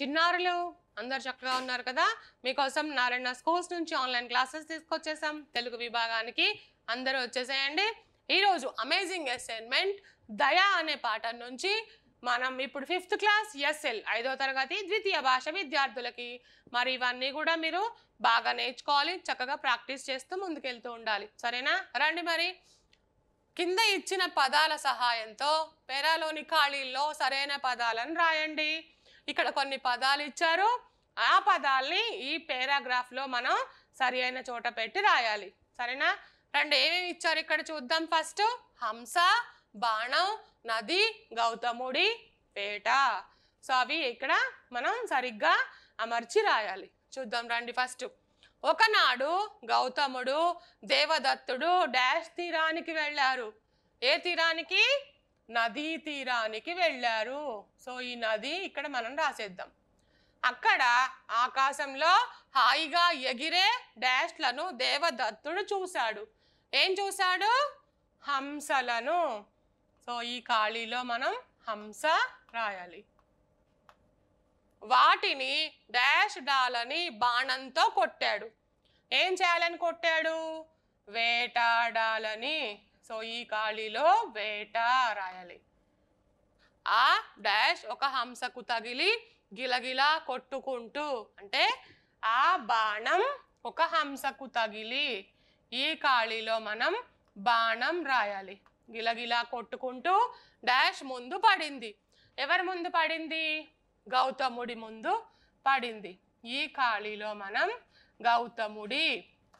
చిన్నారులు అందరు చక్కగా ఉన్నారు కదా మీకోసం నారాయణ స్కూల్స్ నుంచి ఆన్లైన్ క్లాసెస్ తీసుకొచ్చేసాం తెలుగు విభాగానికి అందరూ వచ్చేసేయండి ఈరోజు అమేజింగ్ అసైన్మెంట్ దయా అనే పాఠం నుంచి మనం ఇప్పుడు ఫిఫ్త్ క్లాస్ ఎస్ఎల్ ఐదో తరగతి ద్వితీయ భాష విద్యార్థులకి మరి ఇవన్నీ కూడా మీరు బాగా నేర్చుకోవాలి చక్కగా ప్రాక్టీస్ చేస్తూ ముందుకెళ్తూ ఉండాలి సరేనా రండి మరి కింద ఇచ్చిన పదాల సహాయంతో పెరాలోని ఖాళీల్లో సరైన పదాలను రాయండి ఇక్కడ కొన్ని పదాలు ఇచ్చారు ఆ పదాల్ని ఈ పేరాగ్రాఫ్లో మనం సరి అయిన చోట పెట్టి రాయాలి సరేనా రెండు ఏమేమి ఇచ్చారు ఇక్కడ చూద్దాం ఫస్ట్ హంస బాణం నది గౌతముడి పేట సో అవి ఇక్కడ మనం సరిగ్గా అమర్చి రాయాలి చూద్దాం రండి ఫస్ట్ ఒకనాడు గౌతముడు దేవదత్తుడు డాష్ తీరానికి వెళ్ళారు ఏ తీరానికి నదీ తీరానికి వెళ్ళారు సో ఈ నది ఇక్కడ మనం రాసేద్దాం అక్కడ ఆకాశంలో హాయిగా ఎగిరే డాష్లను దేవదత్తుడు చూశాడు ఏం చూశాడు హంసలను సో ఈ ఖాళీలో మనం హంస రాయాలి వాటిని డాష్ డాలని బాణంతో కొట్టాడు ఏం చేయాలని కొట్టాడు వేటాడాలని సో ఈ ఖాళీలో వేట రాయాలి ఆ డాష్ ఒక హంసకు తగిలి గిలగిలా కొట్టుకుంటూ అంటే ఆ బాణం ఒక హంసకు తగిలి ఈ ఖాళీలో మనం బాణం రాయాలి గిలగిలా కొట్టుకుంటూ డాష్ ముందు పడింది ఎవరి ముందు పడింది గౌతముడి ముందు పడింది ఈ ఖాళీలో మనం గౌతముడి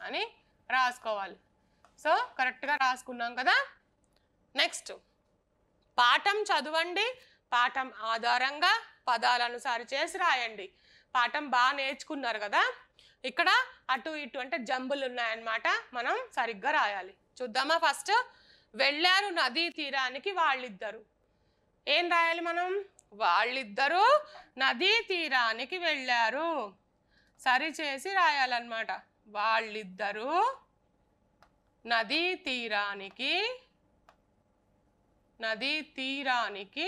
అని రాసుకోవాలి సో కరెక్ట్గా రాసుకున్నాం కదా నెక్స్ట్ పాఠం చదవండి పాఠం ఆధారంగా పదాలను సరి చేసి రాయండి పాఠం బాగా నేర్చుకున్నారు కదా ఇక్కడ అటు ఇటు అంటే జంబులు ఉన్నాయన్నమాట మనం సరిగ్గా రాయాలి చూద్దామా ఫస్ట్ వెళ్ళారు నదీ తీరానికి వాళ్ళిద్దరు ఏం రాయాలి మనం వాళ్ళిద్దరూ నదీ తీరానికి వెళ్ళారు సరిచేసి రాయాలన్నమాట వాళ్ళిద్దరూ నదీ తీరానికి నదీ తీరానికి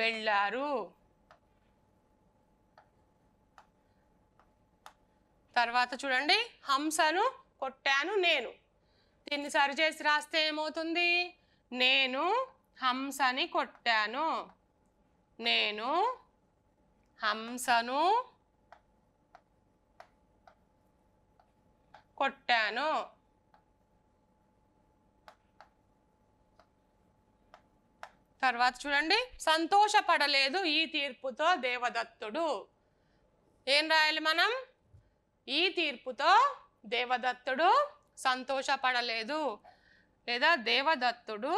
వెళ్ళారు తర్వాత చూడండి హంసను కొట్టాను నేను దీన్ని చేసి రాస్తే ఏమవుతుంది నేను హంసని కొట్టాను నేను హంసను కొట్టాను తర్వాత చూడండి సంతోషపడలేదు ఈ తీర్పుతో దేవదత్తుడు ఏం రాయాలి మనం ఈ తీర్పుతో దేవదత్తుడు సంతోషపడలేదు లేదా దేవదత్తుడు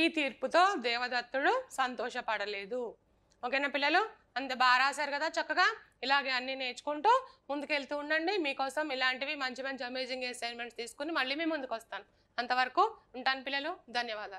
ఈ తీర్పుతో దేవదత్తుడు సంతోషపడలేదు ఓకేనా పిల్లలు అంత బాగా రాశారు కదా చక్కగా ఇలాగే అన్నీ నేర్చుకుంటూ ముందుకెళ్తూ ఉండండి మీకోసం ఇలాంటివి మంచి మంచి అమేజింగ్ అసైన్మెంట్స్ తీసుకుని మళ్ళీ మీ ముందుకు వస్తాను అంతవరకు ఉంటాను పిల్లలు ధన్యవాదాలు